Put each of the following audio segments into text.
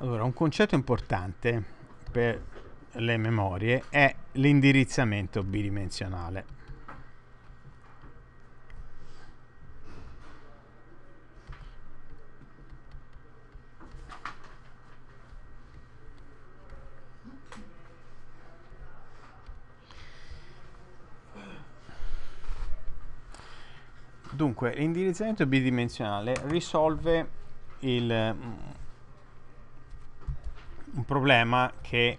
Allora, un concetto importante per le memorie è l'indirizzamento bidimensionale. Dunque, l'indirizzamento bidimensionale risolve il un problema che,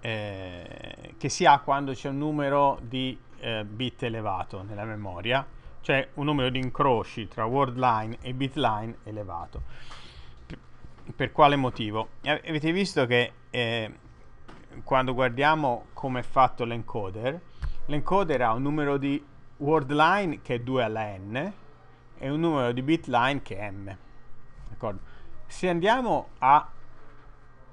eh, che si ha quando c'è un numero di eh, bit elevato nella memoria, cioè un numero di incroci tra word line e bit line elevato. Per, quale motivo? Avete visto che eh, quando guardiamo come è fatto l'encoder, l'encoder ha un numero di word line che è 2 alla n e un numero di bit line che è m. Se andiamo a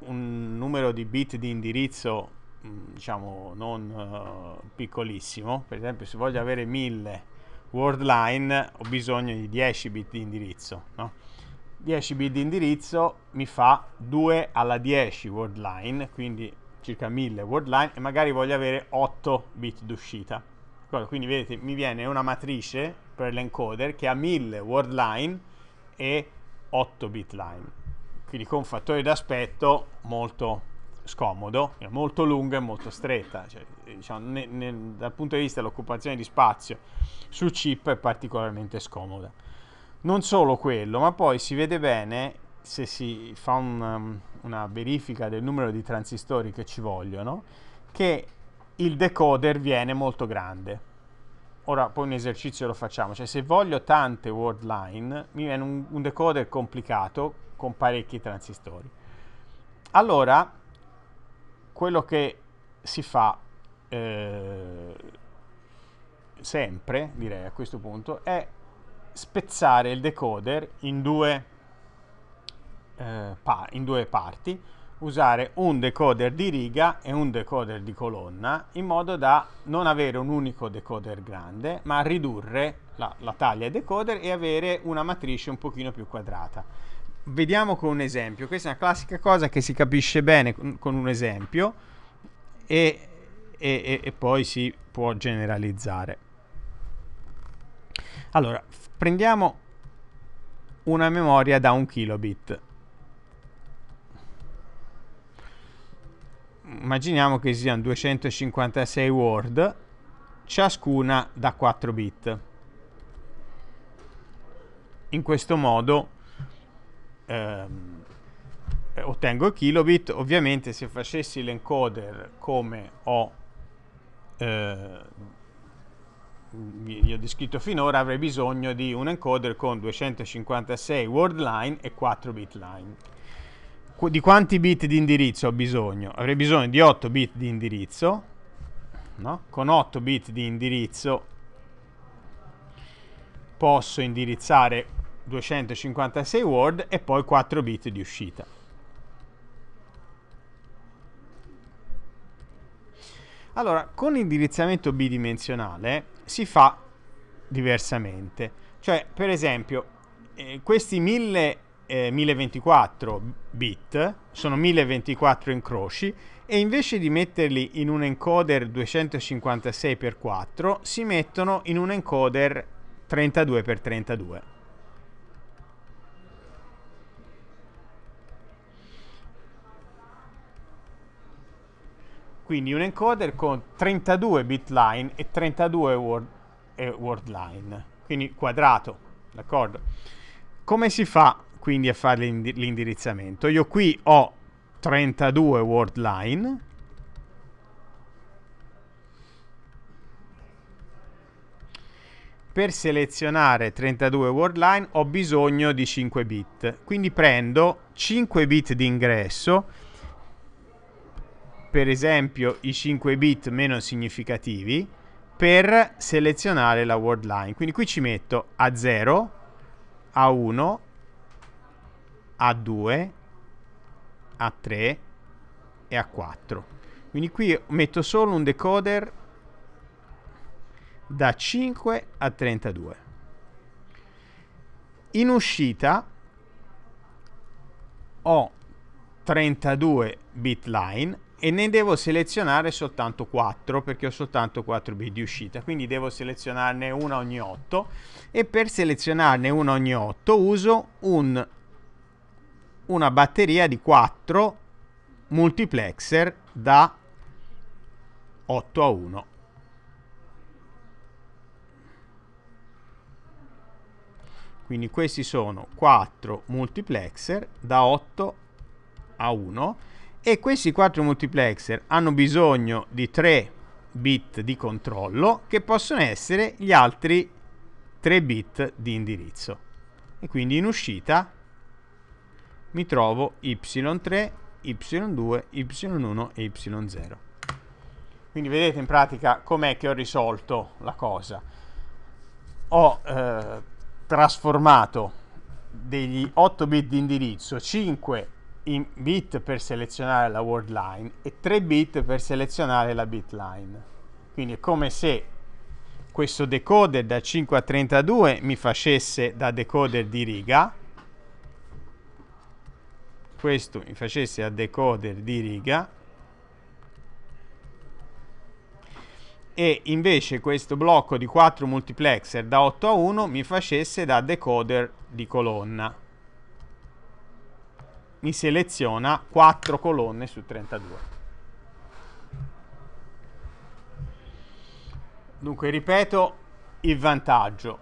un numero di bit di indirizzo mm, diciamo non uh, piccolissimo per esempio se voglio avere 1000 word line ho bisogno di 10 bit di indirizzo no? 10 bit di indirizzo mi fa 2 alla 10 word line quindi circa 1000 word line e magari voglio avere 8 bit d'uscita quindi vedete mi viene una matrice per l'encoder che ha 1000 word line e 8 bit line quindi con un fattore d'aspetto molto scomodo, molto lunga e molto stretta, cioè, eh, diciamo, ne, ne, dal punto di vista dell'occupazione di spazio su chip è particolarmente scomoda. Non solo quello, ma poi si vede bene se si fa un, um, una verifica del numero di transistori che ci vogliono, che il decoder viene molto grande ora poi un esercizio lo facciamo, cioè se voglio tante word line mi viene un, un decoder complicato con parecchi transistori. Allora, quello che si fa eh, sempre, direi a questo punto, è spezzare il decoder in due, eh, in due parti, usare un decoder di riga e un decoder di colonna in modo da non avere un unico decoder grande ma ridurre la, la taglia decoder e avere una matrice un pochino più quadrata vediamo con un esempio questa è una classica cosa che si capisce bene con un esempio e, e, e poi si può generalizzare allora prendiamo una memoria da 1 kilobit immaginiamo che siano 256 word, ciascuna da 4 bit. In questo modo ehm, ottengo il kilobit. Ovviamente se facessi l'encoder come ho, eh, vi ho descritto finora, avrei bisogno di un encoder con 256 word line e 4 bit line di quanti bit di indirizzo ho bisogno? Avrei bisogno di 8 bit di indirizzo, no? con 8 bit di indirizzo posso indirizzare 256 word e poi 4 bit di uscita. Allora, con l'indirizzamento bidimensionale si fa diversamente. Cioè, per esempio, eh, questi 1000 eh, 1024 bit, sono 1024 incroci, e invece di metterli in un encoder 256x4 si mettono in un encoder 32x32. Quindi un encoder con 32 bit line e 32 word, eh, word line, quindi quadrato, d'accordo? Come si fa quindi a fare l'indirizzamento. Io qui ho 32 word line. Per selezionare 32 word line ho bisogno di 5 bit, quindi prendo 5 bit di ingresso, per esempio i 5 bit meno significativi, per selezionare la word line. Quindi qui ci metto A0, A1, a2, A3 e A4. Quindi qui metto solo un decoder da 5 a 32. In uscita ho 32 bit line e ne devo selezionare soltanto 4 perché ho soltanto 4 bit di uscita quindi devo selezionarne una ogni 8 e per selezionarne una ogni 8 uso un una batteria di 4 multiplexer da 8 a 1. Quindi questi sono 4 multiplexer da 8 a 1 e questi 4 multiplexer hanno bisogno di 3 bit di controllo che possono essere gli altri 3 bit di indirizzo. E quindi in uscita mi trovo y3, y2, y1 e y0. Quindi vedete in pratica com'è che ho risolto la cosa. Ho eh, trasformato degli 8 bit di indirizzo, 5 in bit per selezionare la word line e 3 bit per selezionare la bit line. Quindi è come se questo decoder da 5 a 32 mi facesse da decoder di riga, questo mi facesse a decoder di riga e invece questo blocco di 4 multiplexer da 8 a 1 mi facesse da decoder di colonna. Mi seleziona 4 colonne su 32. Dunque ripeto il vantaggio.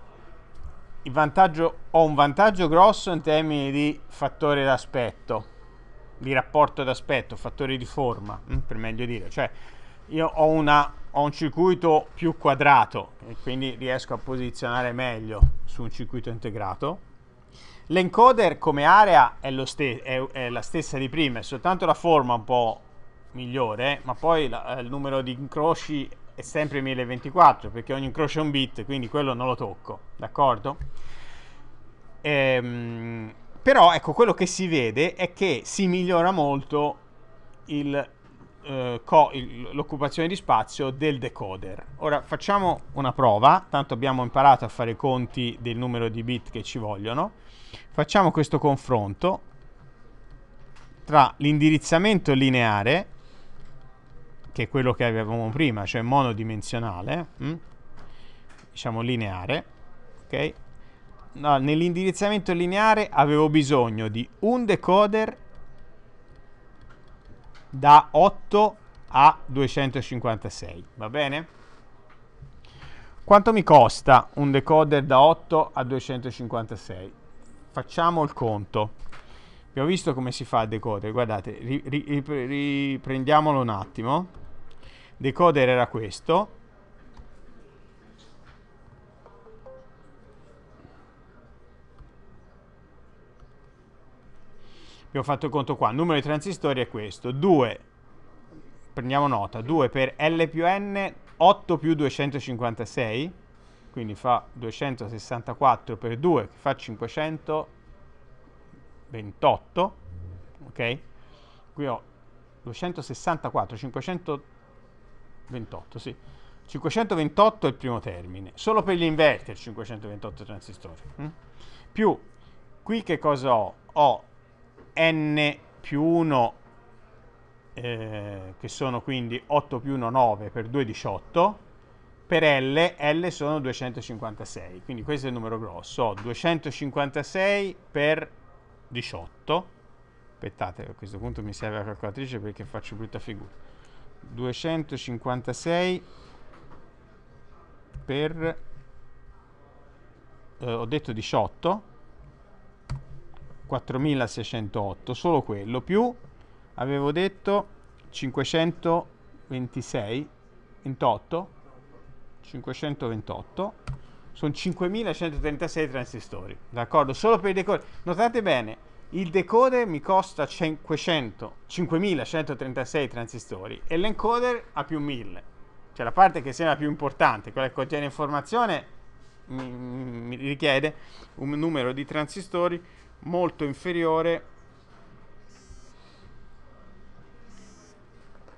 Il vantaggio ho un vantaggio grosso in termini di fattore d'aspetto di rapporto d'aspetto, fattori di forma, mm, per meglio dire, cioè io ho, una, ho, un circuito più quadrato e quindi riesco a posizionare meglio su un circuito integrato. L'encoder come area è, ste è, è la stessa di prima, è soltanto la forma un po' migliore, ma poi la, eh, il numero di incroci è sempre 1024 perché ogni incrocio è un bit, quindi quello non lo tocco, d'accordo? Ehm però ecco, quello che si vede è che si migliora molto il, eh, co- il, l'occupazione di spazio del decoder. Ora facciamo una prova, tanto abbiamo imparato a fare i conti del numero di bit che ci vogliono. Facciamo questo confronto tra l'indirizzamento lineare, che è quello che avevamo prima, cioè monodimensionale, mh? Mm? diciamo lineare, ok? no, nell'indirizzamento lineare avevo bisogno di un decoder da 8 a 256, va bene? Quanto mi costa un decoder da 8 a 256? Facciamo il conto. Abbiamo visto come si fa il decoder, guardate, ri, ri, riprendiamolo un attimo. Decoder era questo, abbiamo fatto il conto qua, il numero di transistori è questo, 2, prendiamo nota, 2 per L più N, 8 più 256, quindi fa 264 per 2 che fa 528, ok? Qui ho 264, 528, sì. 528 è il primo termine, solo per gli inverter 528 transistori. Hm? Più, qui che cosa ho? Ho n più 1, eh, che sono quindi 8 più 1, 9, per 2, 18, per L, L sono 256, quindi questo è il numero grosso, ho 256 per 18, aspettate, a questo punto mi serve la calcolatrice perché faccio brutta figura, 256 per, eh, ho detto 18, 4608 solo quello più avevo detto 526 28 528 sono 5136 transistori d'accordo solo per i decoder notate bene il decoder mi costa 500 5136 transistori e l'encoder ha più 1000 cioè la parte che sembra più importante quella che contiene informazione mi, mi richiede un numero di transistori molto inferiore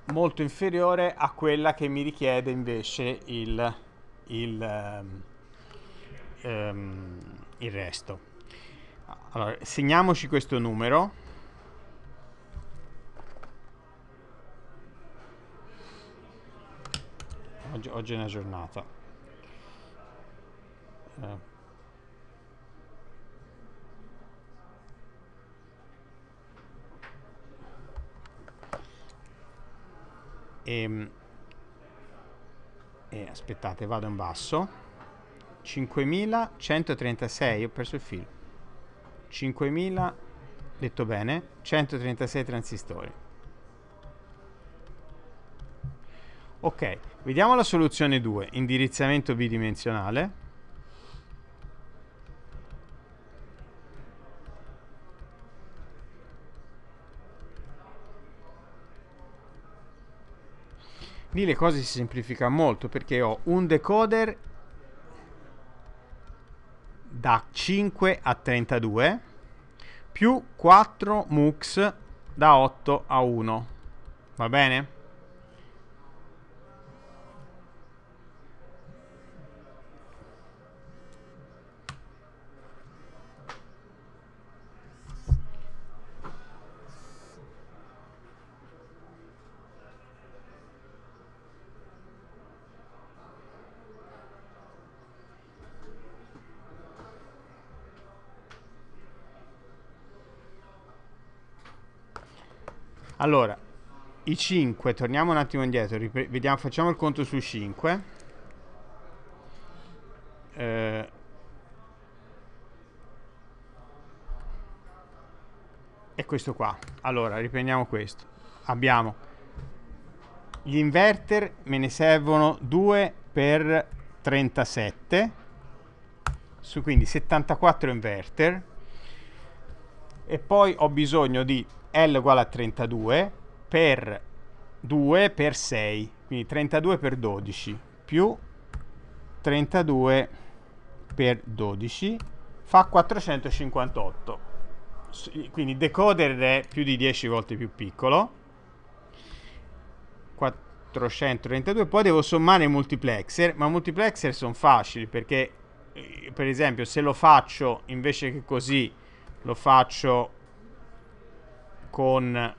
molto inferiore a quella che mi richiede invece il, il, um, il resto allora segniamoci questo numero oggi, oggi è una giornata eh. e, ehm, e eh, aspettate vado in basso 5136 ho perso il filo 5000 detto bene 136 transistori ok vediamo la soluzione 2 indirizzamento bidimensionale lì le cose si semplificano molto perché ho un decoder da 5 a 32 più 4 MUX da 8 a 1 va bene? Allora, i 5, torniamo un attimo indietro, vediamo, facciamo il conto su 5. Eh, e questo qua. Allora, riprendiamo questo. Abbiamo gli inverter, me ne servono 2 per 37, su quindi 74 inverter, e poi ho bisogno di l uguale a 32 per 2 per 6, quindi 32 per 12 più 32 per 12 fa 458. Quindi decoder è più di 10 volte più piccolo. 432, poi devo sommare i multiplexer, ma i multiplexer sono facili perché eh, per esempio se lo faccio invece che così lo faccio con...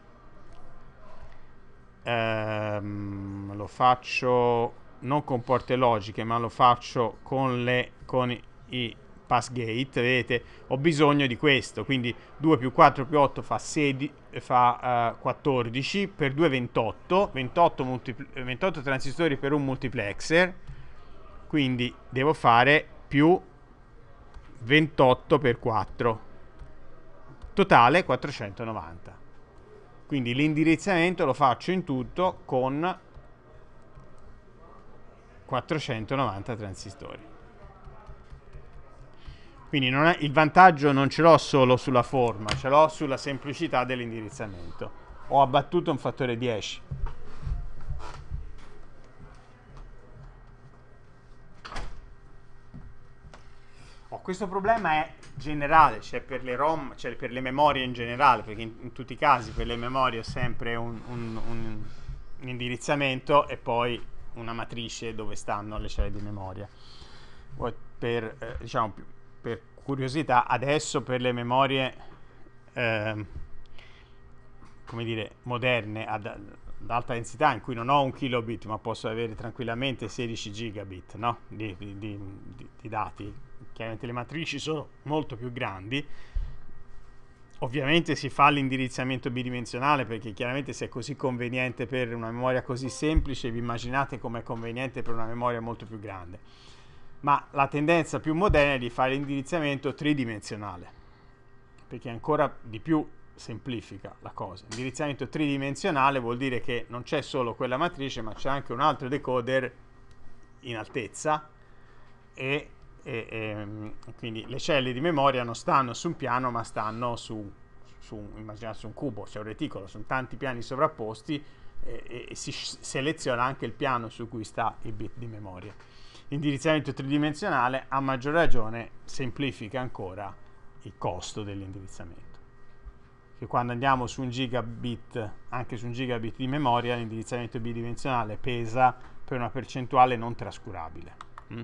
Ehm, lo faccio non con porte logiche, ma lo faccio con, le, con i, i passgate, vedete, ho bisogno di questo, quindi 2 più 4 più 8 fa, 16, fa uh, eh, 14, per 2 28, 28, 28 transistori per un multiplexer, quindi devo fare più 28 per 4, totale 490 quindi l'indirizzamento lo faccio in tutto con 490 transistori quindi è, il vantaggio non ce l'ho solo sulla forma ce l'ho sulla semplicità dell'indirizzamento ho abbattuto un fattore 10 Oh, questo problema è generale, cioè per le ROM, cioè per le memorie in generale, perché in, in tutti i casi per le memorie ho sempre un, un, un, un indirizzamento e poi una matrice dove stanno le celle di memoria. Per, eh, diciamo, per curiosità, adesso per le memorie eh, come dire, moderne ad, ad, alta densità, in cui non ho un kilobit, ma posso avere tranquillamente 16 gigabit no? di, di, di, di dati chiaramente le matrici sono molto più grandi, ovviamente si fa l'indirizzamento bidimensionale perché chiaramente se è così conveniente per una memoria così semplice, vi immaginate com'è conveniente per una memoria molto più grande. Ma la tendenza più moderna è di fare l'indirizzamento tridimensionale, perché ancora di più semplifica la cosa. Indirizzamento tridimensionale vuol dire che non c'è solo quella matrice, ma c'è anche un altro decoder in altezza e e, e, mm, quindi le celle di memoria non stanno su un piano ma stanno su, su immaginate un cubo, c'è cioè un reticolo, sono tanti piani sovrapposti e, e si seleziona anche il piano su cui sta il bit di memoria. L'indirizzamento tridimensionale a maggior ragione semplifica ancora il costo dell'indirizzamento. Che quando andiamo su un gigabit, anche su un gigabit di memoria, l'indirizzamento bidimensionale pesa per una percentuale non trascurabile. Mm?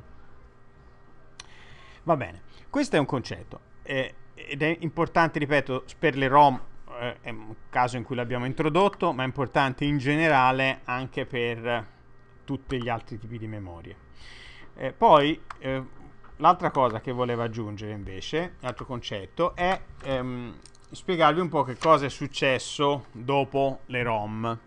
Va bene, questo è un concetto eh, ed è importante, ripeto, per le ROM eh, è un caso in cui l'abbiamo introdotto, ma è importante in generale anche per tutti gli altri tipi di memorie. Eh, poi eh, l'altra cosa che volevo aggiungere invece, l'altro concetto, è ehm, spiegarvi un po' che cosa è successo dopo le ROM.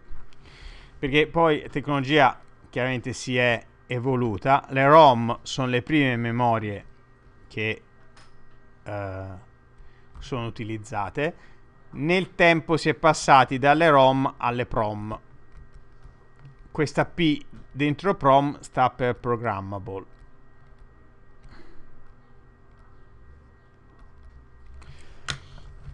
Perché poi la tecnologia chiaramente si è evoluta, le ROM sono le prime memorie che eh, sono utilizzate. Nel tempo si è passati dalle ROM alle PROM. Questa P dentro PROM sta per programmable.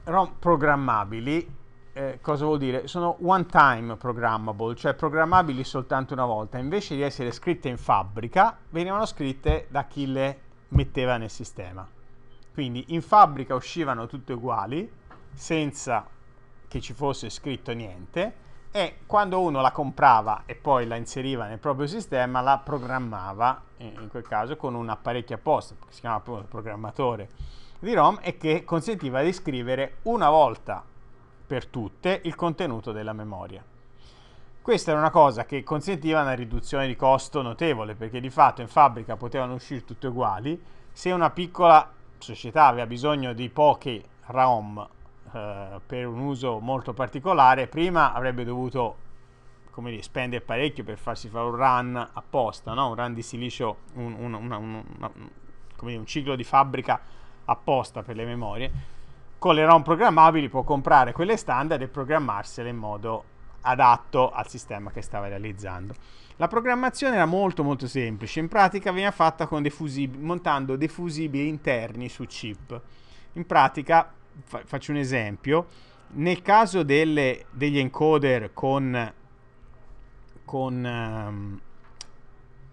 ROM programmabili eh, cosa vuol dire? Sono one time programmable, cioè programmabili soltanto una volta. Invece di essere scritte in fabbrica, venivano scritte da chi le metteva nel sistema. Quindi in fabbrica uscivano tutte uguali, senza che ci fosse scritto niente, e quando uno la comprava e poi la inseriva nel proprio sistema, la programmava, eh, in quel caso con un apparecchio apposta, che si chiama appunto programmatore di ROM, e che consentiva di scrivere una volta per tutte il contenuto della memoria. Questa era una cosa che consentiva una riduzione di costo notevole, perché di fatto in fabbrica potevano uscire tutte uguali. Se una piccola società aveva bisogno di poche ROM eh, per un uso molto particolare, prima avrebbe dovuto come dire, spendere parecchio per farsi fare un run apposta, no? un run di silicio, un, un, una, un, una, dire, un ciclo di fabbrica apposta per le memorie. Con le ROM programmabili può comprare quelle standard e programmarsele in modo adatto al sistema che stava realizzando. La programmazione era molto molto semplice, in pratica veniva fatta dei fusibili, montando dei fusibili interni su chip. In pratica, fa- faccio un esempio, nel caso delle, degli encoder con, con um,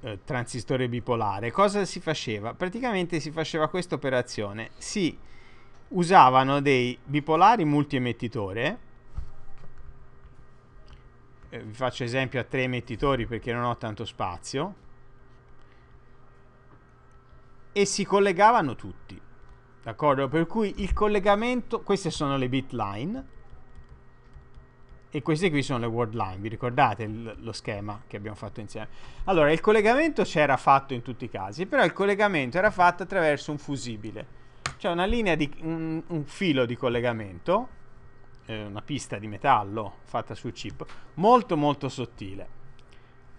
eh, transistore bipolare, cosa si faceva? Praticamente si faceva questa operazione, si usavano dei bipolari multiemettitore eh, vi faccio esempio a tre emettitori perché non ho tanto spazio, e si collegavano tutti, d'accordo? Per cui il collegamento, queste sono le bit line, e queste qui sono le word line, vi ricordate il, lo schema che abbiamo fatto insieme? Allora, il collegamento c'era fatto in tutti i casi, però il collegamento era fatto attraverso un fusibile, cioè una linea di un, un filo di collegamento eh, una pista di metallo fatta su chip molto molto sottile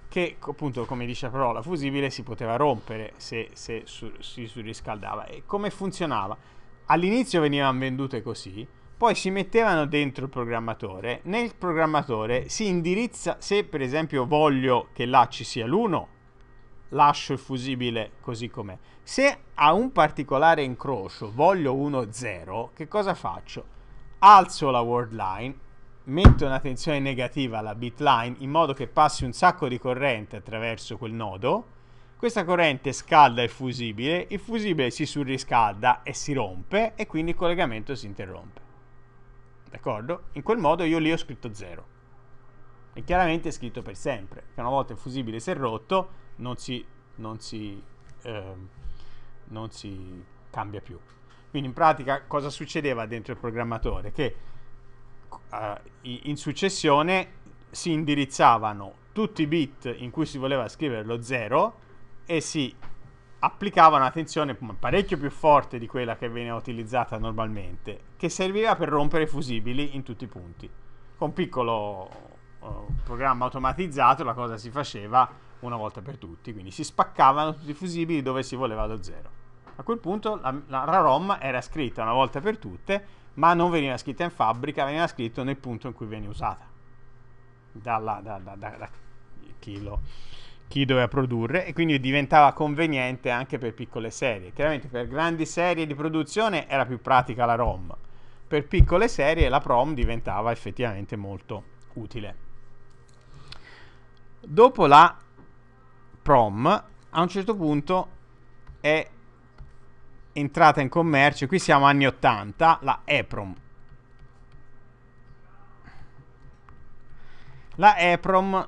che appunto come dice la parola fusibile si poteva rompere se, se su, si surriscaldava e come funzionava all'inizio venivano vendute così poi si mettevano dentro il programmatore nel programmatore si indirizza se per esempio voglio che là ci sia l'1 lascio il fusibile così com'è se a un particolare incrocio voglio 1 0 che cosa faccio? alzo la word line, metto una tensione negativa alla bit line in modo che passi un sacco di corrente attraverso quel nodo, questa corrente scalda il fusibile, il fusibile si surriscalda e si rompe e quindi il collegamento si interrompe. D'accordo? In quel modo io lì ho scritto 0. E chiaramente è scritto per sempre, che una volta il fusibile si è rotto non si, non si, eh, non si cambia più. Quindi in pratica cosa succedeva dentro il programmatore? Che uh, in successione si indirizzavano tutti i bit in cui si voleva scrivere lo 0 e si applicava una tensione parecchio più forte di quella che veniva utilizzata normalmente, che serviva per rompere i fusibili in tutti i punti. Con un piccolo uh, programma automatizzato la cosa si faceva una volta per tutti, quindi si spaccavano tutti i fusibili dove si voleva lo 0. A quel punto la, la ROM era scritta una volta per tutte, ma non veniva scritta in fabbrica, veniva scritta nel punto in cui viene usata. Dalla, da, da, da, chi, lo, chi doveva produrre e quindi diventava conveniente anche per piccole serie. Chiaramente per grandi serie di produzione era più pratica la ROM, per piccole serie la PROM diventava effettivamente molto utile. Dopo la PROM, a un certo punto è entrata in commercio, qui siamo anni 80, la EPROM. La EPROM,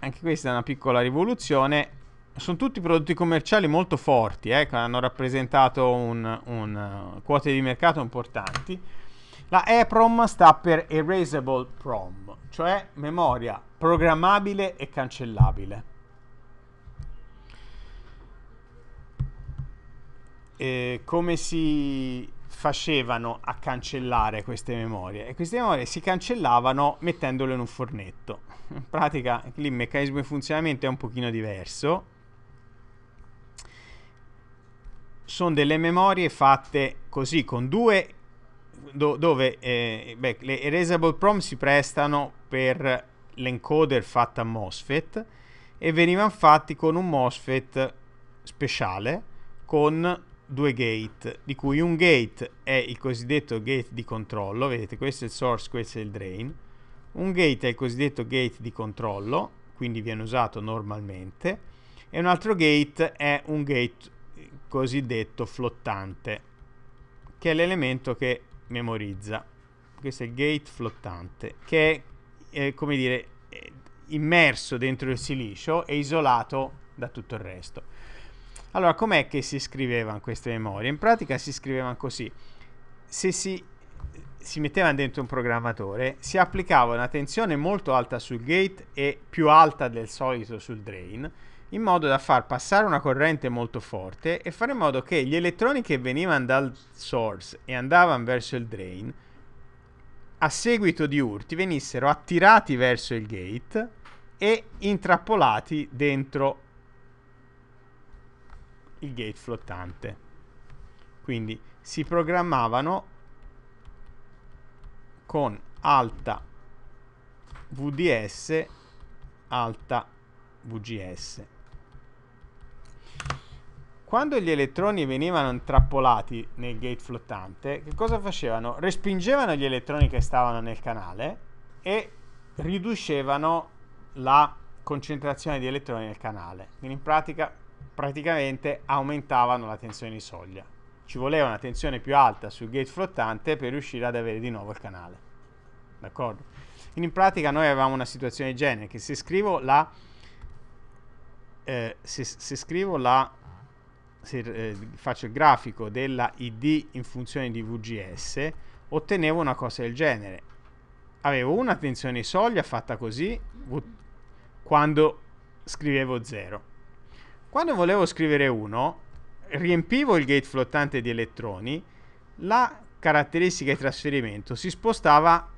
anche questa è una piccola rivoluzione, sono tutti prodotti commerciali molto forti, eh, hanno rappresentato un, un uh, quote di mercato importanti. La EPROM sta per Erasable PROM, cioè memoria programmabile e cancellabile. eh, come si facevano a cancellare queste memorie e queste memorie si cancellavano mettendole in un fornetto in pratica lì il meccanismo di funzionamento è un pochino diverso sono delle memorie fatte così con due do, dove eh, beh, le erasable prom si prestano per l'encoder fatta a MOSFET e venivano fatti con un MOSFET speciale con due gate, di cui un gate è il cosiddetto gate di controllo, vedete questo è il source, questo è il drain, un gate è il cosiddetto gate di controllo, quindi viene usato normalmente, e un altro gate è un gate cosiddetto flottante, che è l'elemento che memorizza. Questo è il gate flottante, che è, eh, come dire, eh, immerso dentro il silicio e isolato da tutto il resto. Allora, com'è che si scrivevano queste memorie? In pratica si scrivevano così. Se si, si mettevano dentro un programmatore, si applicava una tensione molto alta sul gate e più alta del solito sul drain, in modo da far passare una corrente molto forte e fare in modo che gli elettroni che venivano dal source e andavano verso il drain, a seguito di urti, venissero attirati verso il gate e intrappolati dentro il gate flottante. Quindi si programmavano con alta VDS, alta VGS. Quando gli elettroni venivano intrappolati nel gate flottante, che cosa facevano? Respingevano gli elettroni che stavano nel canale e riducevano la concentrazione di elettroni nel canale. Quindi in pratica praticamente aumentavano la tensione di soglia. Ci voleva una tensione più alta sul gate flottante per riuscire ad avere di nuovo il canale. D'accordo? Quindi in pratica noi avevamo una situazione del genere che se scrivo la... Eh, se, se, scrivo la... se eh, faccio il grafico della ID in funzione di VGS ottenevo una cosa del genere. Avevo una tensione di soglia fatta così quando scrivevo 0 quando volevo scrivere 1, riempivo il gate flottante di elettroni, la caratteristica di trasferimento si spostava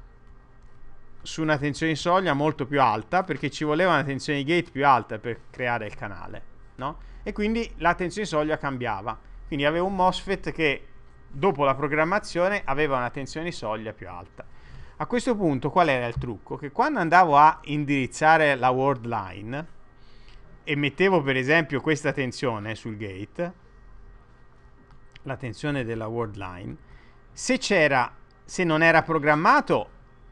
su una tensione di soglia molto più alta perché ci voleva una tensione di gate più alta per creare il canale, no? E quindi la tensione di soglia cambiava. Quindi avevo un MOSFET che dopo la programmazione aveva una tensione di soglia più alta. A questo punto qual era il trucco? Che quando andavo a indirizzare la word line, e mettevo per esempio questa tensione sul gate, la tensione della word line, se, se non era programmato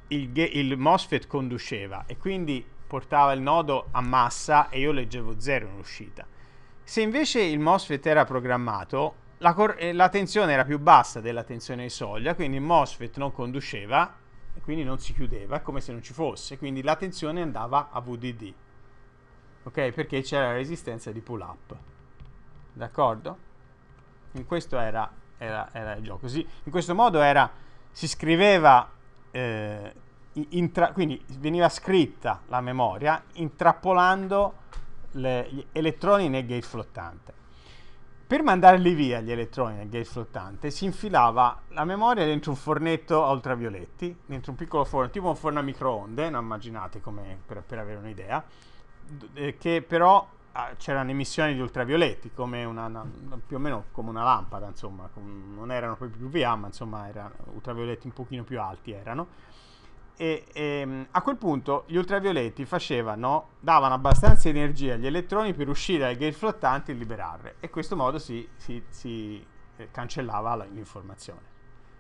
il, il, MOSFET conduceva e quindi portava il nodo a massa e io leggevo 0 in uscita. Se invece il MOSFET era programmato, la, eh, la tensione era più bassa della tensione di soglia, quindi il MOSFET non conduceva e quindi non si chiudeva, come se non ci fosse, quindi la tensione andava a VDD ok? Perché c'è la resistenza di pull up, d'accordo? In questo era, era, era il gioco, si, in questo modo era, si scriveva, eh, intra, quindi veniva scritta la memoria intrappolando le, gli elettroni nel gate flottante. Per mandarli via gli elettroni nel gate flottante si infilava la memoria dentro un fornetto a ultravioletti, dentro un piccolo forno, tipo un forno a microonde, non immaginate come per, per avere un'idea, eh, che però ah, c'erano emissioni di ultravioletti come una, una, più o meno come una lampada insomma com- non erano proprio più VA ma insomma erano ultravioletti un pochino più alti erano e, e, ehm, a quel punto gli ultravioletti facevano, davano abbastanza energia agli elettroni per uscire dai gate flottanti e liberarle e in questo modo si, si, si eh, cancellava l'informazione.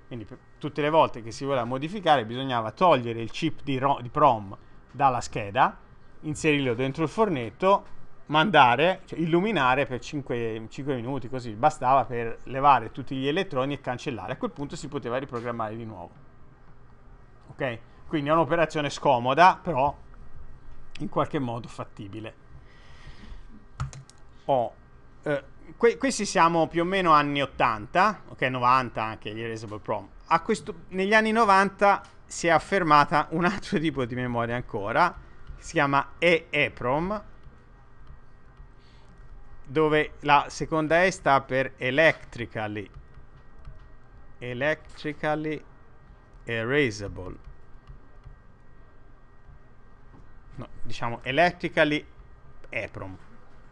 Quindi tutte le volte che si voleva modificare bisognava togliere il chip di, rom, di PROM dalla scheda inserirlo dentro il fornetto, mandare, cioè illuminare per 5, 5 minuti, così bastava per levare tutti gli elettroni e cancellare. A quel punto si poteva riprogrammare di nuovo. Ok? Quindi è un'operazione scomoda, però in qualche modo fattibile. Oh, eh, que questi siamo più o meno anni 80, ok, 90 anche gli Erasable Prom. negli anni 90 si è affermata un altro tipo di memoria ancora, si chiama EEPROM dove la seconda E sta per electrically electrically erasable no, diciamo electrically EPROM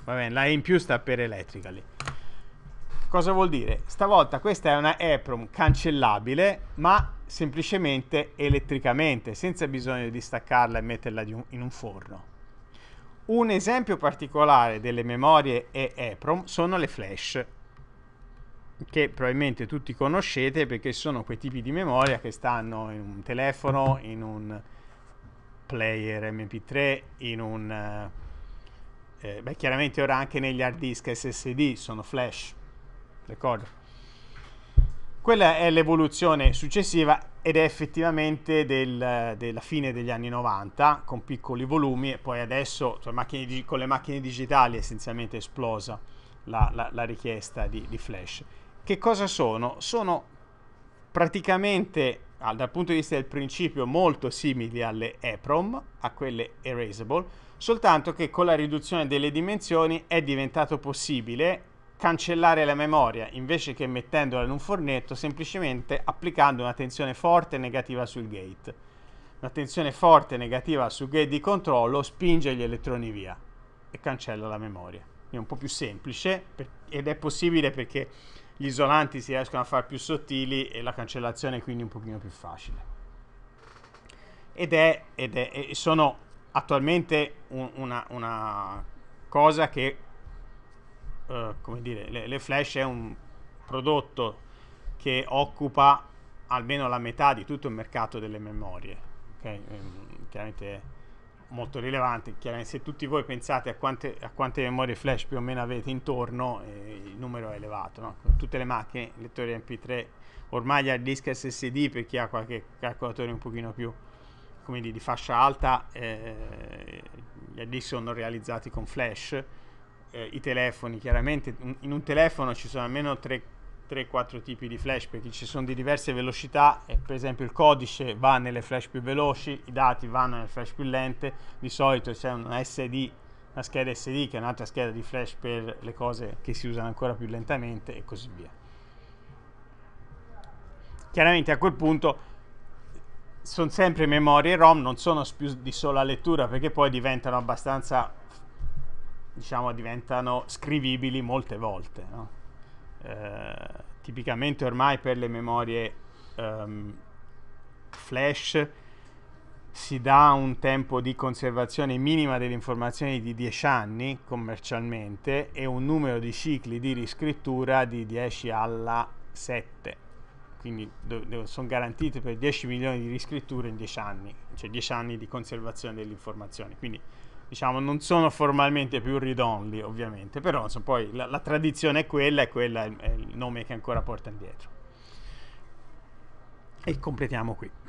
va bene, la E in più sta per electrically Cosa vuol dire? Stavolta questa è una EPROM cancellabile, ma semplicemente elettricamente, senza bisogno di staccarla e metterla in un forno. Un esempio particolare delle memorie e EPROM sono le flash, che probabilmente tutti conoscete perché sono quei tipi di memoria che stanno in un telefono, in un player MP3, in un... Eh, beh, chiaramente ora anche negli hard disk SSD sono flash. D'accordo? Quella è l'evoluzione successiva ed è effettivamente del, della fine degli anni 90 con piccoli volumi e poi adesso cioè, macchine, con le macchine digitali è essenzialmente esplosa la, la, la richiesta di, di, flash. Che cosa sono? Sono praticamente dal punto di vista del principio molto simili alle EPROM, a quelle erasable, soltanto che con la riduzione delle dimensioni è diventato possibile cancellare la memoria invece che mettendola in un fornetto semplicemente applicando una tensione forte e negativa sul gate. Una tensione forte e negativa sul gate di controllo spinge gli elettroni via e cancella la memoria. È un po' più semplice per, ed è possibile perché gli isolanti si riescono a fare più sottili e la cancellazione è quindi un pochino più facile. Ed è, ed è sono attualmente un, una, una cosa che eh, come dire, le, le Flash è un prodotto che occupa almeno la metà di tutto il mercato delle memorie. Okay? Ehm, chiaramente molto rilevante. Chiaramente se tutti voi pensate a quante, a quante, memorie flash più o meno avete intorno, eh, il numero è elevato. No? Tutte le macchine, lettori MP3, ormai gli hard disk SSD per chi ha qualche calcolatore un pochino più come dire, di fascia alta, eh, gli hard disk sono realizzati con flash eh, i telefoni, chiaramente in un telefono ci sono almeno 3-4 tipi di flash perché ci sono di diverse velocità, e eh, per esempio il codice va nelle flash più veloci, i dati vanno nelle flash più lente, di solito c'è una SD, una scheda SD che è un'altra scheda di flash per le cose che si usano ancora più lentamente e così via. Chiaramente a quel punto sono sempre memorie ROM, non sono più di sola lettura perché poi diventano abbastanza diciamo, diventano scrivibili molte volte. No? Eh, tipicamente ormai per le memorie um, flash si dà un tempo di conservazione minima delle informazioni di 10 anni commercialmente e un numero di cicli di riscrittura di 10 alla 7 quindi sono garantite per 10 milioni di riscritture in 10 anni, cioè 10 anni di conservazione delle informazioni. Quindi diciamo, non sono formalmente più read ovviamente, però insomma, poi la, la, tradizione è quella e quella è il, è il nome che ancora porta indietro. E completiamo qui.